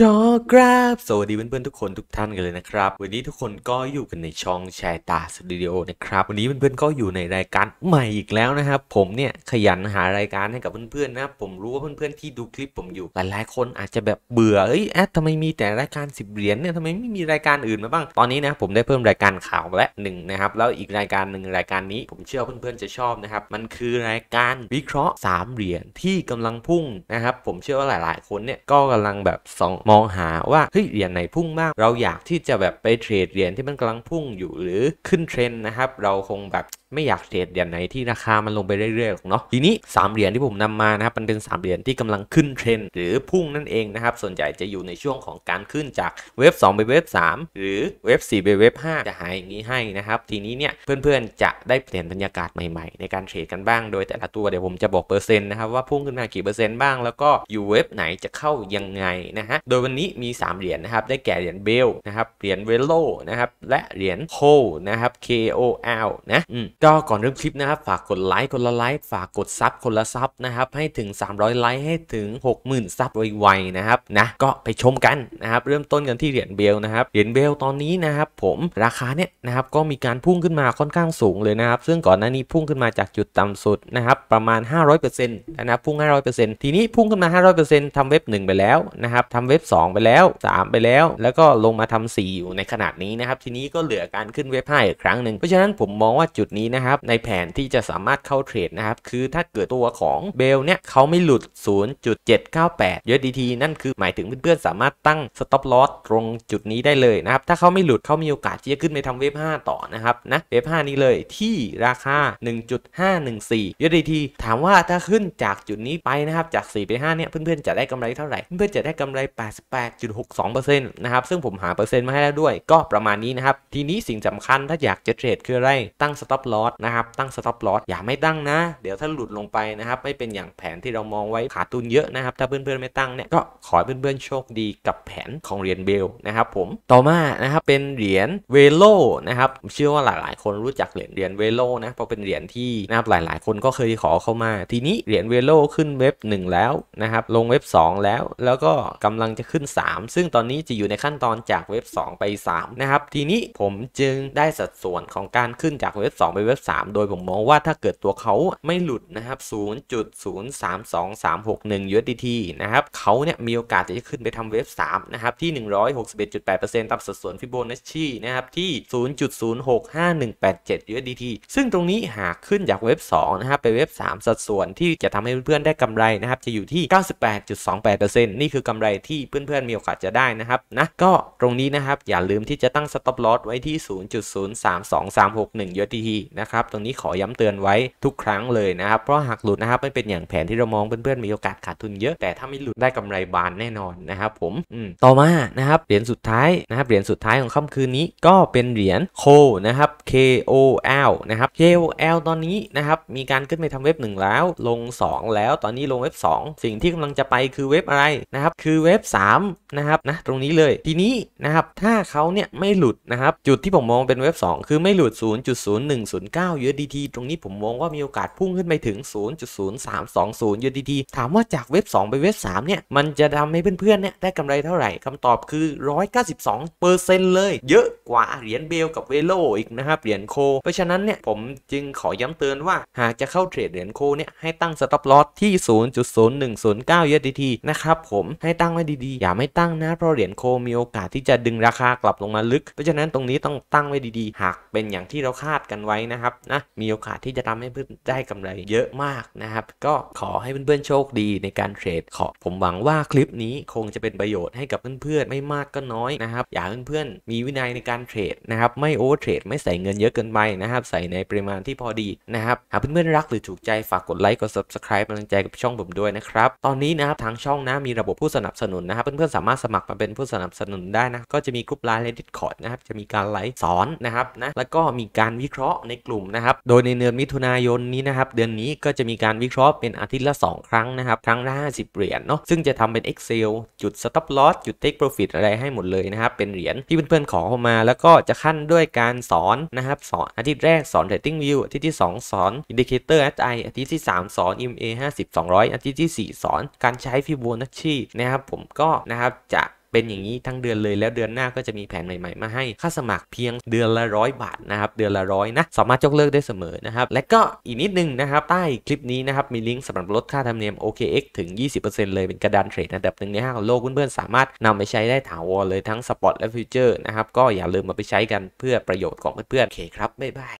จอกราบสวัสดีเพื่อนๆทุกคนทุกท่านกันเลยนะครับวันนี้ทุกคนก็อยู่กันในช่องแชร์ตาสตูดิโอนะครับวันนี้เพื่อนๆก็อยู่ในรายการใหม่อีกแล้วนะครับผมเนี่ยขยันหารายการให้กับเพื่อนๆนะผมรู้ว่าเพื่อนๆที่ดูคลิป ผมอยู่หลายๆคนอาจจะแบบเบื่อเอ้ยแอดทำไมมีแต่รายการ 10เหรียญเนี่ยทำไมไม่มีรายการอื่นมาบ้างตอนนี้นะผมได้เพิ่มรายการข่าวและหนึ่งนะครับแล้วอีกรายการหนึ่งรายการนี้ ผมเชื่อเพื่อนๆ จะชอบนะครับมันคือรายการวิเคราะห์3เหรียญที่กำลังพุ่งนะครับผมเชื่อว่าหลาย ๆ คนเนี่ยก็กำลังแบบสองมองหาว่า เฮ้ยเหรียญไหนพุ่งมาก เราอยากที่จะแบบไปเทรดเหรียญที่มันกำลังพุ่งอยู่หรือขึ้นเทรนนะครับ เราคงแบบไม่อยากเทรดเหรียญไหนที่ราคามันลงไปเรื่อยๆหรอกเนาะทีนี้ 3เหรียญที่ผมนำมานะครับมันเป็น 3เหรียญที่กำลังขึ้นเทรนหรือพุ่งนั่นเองนะครับส่วนใหญ่จะอยู่ในช่วงของการขึ้นจากเว็บ 2 ไปเว็บ 3 หรือเว็บ 4ไปเว็บ5จะหายอย่างนี้ให้นะครับทีนี้เนี่ยเพื่อนๆจะได้เปลี่ยนบรรยากาศใหม่ๆในการเทรดกันบ้าง โดยแต่ละตัวเดี๋ยวผมจะบอกเปอร์เซ็นต์นะครับว่าพุ่งขึ้นมากี่เปอร์เซ็นต์บ้างแล้วก็อยู่เว็บไหนจะเข้ายังไงนะฮะโดยวันนี้มี3เหรียญนะครับได้แก่เหรียญเบลนะครับเหรียญเวโลนะครับและเหรียญโคนะครับ KOL นะอืมก็ก่อนเริ่มคลิปนะครับฝากกดไลค์คนละไลค์ฝากกดซับคนละซับนะครับให้ถึง 300 ไลค์ให้ถึง60,000ซับไวๆนะครับนะก็ไปชมกันนะครับเริ่มต้นกันที่เหรียญเบลนะครับเหรียญเบลตอนนี้นะครับ ผมราคาเนี่ยนะครับก็มีการพุ่งขึ้นมาค่อนข้างสูงเลยนะครับซึ่งก่อนหน้านี้พุ่งขึ้นมาจากจุดต่ำสุดนะครับ ประมาณ 500%นะครับพุ่ง 500%ทีนี้พุ่งขึ้นมา 500%ทำเว็บ1 ไปแล้วนะครับทำเว็บ 2 ไปแล้ว 3 ไปแล้ว แล้วก็ลงมาทำ 4 อยู่ในขนาดนี้นะครับ ทีนี้ก็เหลือการขึ้นเว็บ5อีกครั้งหนึ่งเพราะฉะนั้นผมมองว่าจุดนี้นะครับ ในแผนที่จะสามารถเข้าเทรดนะครับ คือถ้าเกิดตัวของเบลเนี่ย เขาไม่หลุด 0.798 USDT นั่นคือหมายถึงเพื่อนๆสามารถตั้ง stop loss ตรงจุดนี้ได้เลยนะครับถ้าเขาไม่หลุดเขามีโอกาสที่จะขึ้นไปทำเวฟ 5 ต่อนะครับนะ เวฟ 5 นี้เลยที่ราคา 1.514 USDT ถามว่าถ้าขึ้นจากจุดนี้ไปนะครับจาก4ไป5เนี่ย เพื่อน ๆ จะได้กำไรเท่าไหร่ เพื่อนๆจะได้กำไร 88.62%นะครับซึ่งผมหาเปอร์เซ็นต์มาให้แล้วด้วย ก็ประมาณนี้นะครับทีนี้สิ่งสำคัญถ้าอยากจะเทรดคืออะไรตั้ง stop loss อสนะครับตั้งสต o อปลอ s อย่าไม่ตั้งนะเดี๋ยวถ้าหลุดลงไปนะครับไม่เป็นอย่างแผนที่เรามองไว้ขาดทุนเยอะนะครับ ถ้าเพื่อนๆ ไม่ตั้งเนี่ยก็ขอเพื่อนๆ โชคดีกับแผนของเหรียญเบลนะครับผมต่อมานะครับเป็นเหรียญเวโลนะครับเชื่อว่าหลายๆคนรู้จักเหรียญเหรียญเวโลนะเพราะเป็นเหรียญที่นะครับหลาย ๆ คนก็เคยขอเข้ามาทีนี้เหรียญเวโลขึ้นเว็บ 1 แล้วนะครับลงเว็บ 2 แล้ว แล้วก็กำลังจะขึ้น 3 ซึ่งตอนนี้จะอยู่ในขั้นตอนจากเว็บ 2 ไป3นะครับทีนี้ผมจึงได้สัดส่วนของการขึ้นจากเว็บ2ไปเว็บว็บ3โดย ผม มองว่าถ้าเกิดตัวเขาไม่หลุด นะ ครับ0.032361 USDT นะ ครับ เขาเนี่ย มีโอกาสที่จะขึ้นไปทำเว็บ3นะ ครับ ที่ 161.8%ตามสัดส่วนฟิโบนัชชี นะ ครับ ที่ 0.065187 USDT ซึ่งตรงนี้หากขึ้นจากเว็บ2นะครับไปเว็บ 3 สัดส่วนที่จะทำให้เพื่อนๆได้กำไรนะครับจะอยู่ที่ 98.28%นี่คือกำไรที่เพื่อนๆมีโอกาสจะได้นะครับนะก็ตรงนี้นะครับอย่าลืมที่จะตั้ง stop loss ไว้ที่0.032361 USDT นะครับ ตรงนี้ขอย้ำเตือนไว้ทุกครั้งเลย นะ ครับ เพราะหากหลุดนะครับไม่เป็นอย่างแผนที่เรามองเพื่อนๆ มีโอกาสขาดทุนเยอะแต่ถ้าไม่หลุดได้กำไรบานแน่นอนนะครับผมต่อมา นะ ครับเหรียญสุดท้ายนะครับเหรียญสุดท้ายของค่ำคืนนี้ก็เป็นเหรียญโคนะครับ KOL นะครับ KOL ตอนนี้นะครับมีการขึ้นไปทำเว็บ 1 แล้ว ลง 2 แล้วตอนนี้ลงเว็บ 2 สิ่งที่กำลังจะไปคือเว็บอะไรนะครับคือเว็บ3นะครับนะตรงนี้เลยทีนี้นะครับถ้าเขาเนี่ยไม่หลุดนะครับจุดที่ผมมองเป็นเว็บ 2 คือไม่หลุด0.01 0.09 USDT ตรงนี้ผมมองว่ามีโอกาสพุ่งขึ้นไปถึง 0.0320 USDT ถามว่าจากเว็บ 2 ไปเว็บ 3 เนี่ย มันจะทำให้เพื่อนๆเนี่ยได้กำไรเท่าไหร่คำตอบคือ 192%เลยเยอะกว่าเหรียญเบลกับเวโลอีกนะครับ เหรียญโค เพราะฉะนั้นเนี่ย ผมจึงขอย้ำเตือนว่า หากจะเข้าเทรดเหรียญโคเนี่ย ให้ตั้งสต็อปลอสที่ 0.0109 USDT นะครับผมให้ตั้งไว้ดีๆอย่าไม่ตั้งนะเพราะเหรียญโคมีโอกาสที่จะดึงราคากลับลงมาลึกเพราะฉะนั้นตรงนี้ต้องตั้งไว้ดี ๆ หากเป็นอย่างที่เราคาดกันไว้นะครับนะมีโอกาสที่จะทำให้เพื่อนได้กำไรเยอะมากนะครับก็ขอให้เพื่อนๆโชคดีในการเทรด ขอผมหวังว่าคลิปนี้คงจะเป็นประโยชน์ให้กับเพื่อนๆไม่มากก็น้อยนะครับ อยากเพื่อนๆมีวินัยในการเทรดนะครับไม่โอเวอร์เทรดไม่ใส่เงินเยอะเกินไปนะครับใส่ในปริมาณที่พอดีนะครับหากเพื่อนๆรักหรือถูกใจฝากกดไลค์กด subscribe เป็นกำลังใจกับช่องผมด้วยนะครับตอนนี้นะครับทางช่องนะมีระบบผู้สนับสนุนนะครับเพื่อนๆสามารถสมัครมาเป็นผู้สนับสนุนได้นะก็จะมีกลุ่มไลน์และดิสคอร์ดนะครับจะมีการไลฟ์สอนนะครับนะแล้วก็มีการวิเคราะห์ในกลุ่มนะครับ โดยในเดือนมิถุนายนนี้นะครับเดือนนี้ก็จะมีการวิเคราะห์เป็นอาทิตย์ละ 2 ครั้งนะครับ ครั้งละ 50 เหรียญเนาะซึ่งจะทำเป็น Excel จุด stop loss จุด take profit อะไรให้หมดเลยนะครับ เป็นเหรียญที่เพื่อนๆขอเข้ามาแล้วก็จะขั้นด้วยการสอน นะครับสอนอาทิตย์แรกสอน rating view อาทิตย์ที่ 2 สอน indicator SI อาทิตย์ที่ 3 สอน m a 50 200 อาทิตย์ที่4สอนการใช้ฟิโบนัชชีนะครับผมก็นะครับจะเป็นอย่างนี้ทั้งเดือนเลยแล้วเดือนหน้าก็จะมีแผนใหม่ ๆ มาให้ค่าสมัครเพียงเดือนละร้อยบาทนะครับเดือนละร้อยนะสามารถยกเลิกได้เสมอนะครับและก็อีกนิดนึงนะครับใต้คลิปนี้นะครับมีลิงก์สำหรับลดค่าธรรมเนียม OKX ถึง 20%เลยเป็นกระดานเทรดอันดับหนึ่งในห้าของโลกเพื่อนๆสามารถนำไปใช้ได้ถาวรเลยทั้งสปอตและฟิวเจอร์นะครับก็อย่าลืมมาไปใช้กันเพื่อประโยชน์ของเพื่อนๆโอเคครับบ๊ายบาย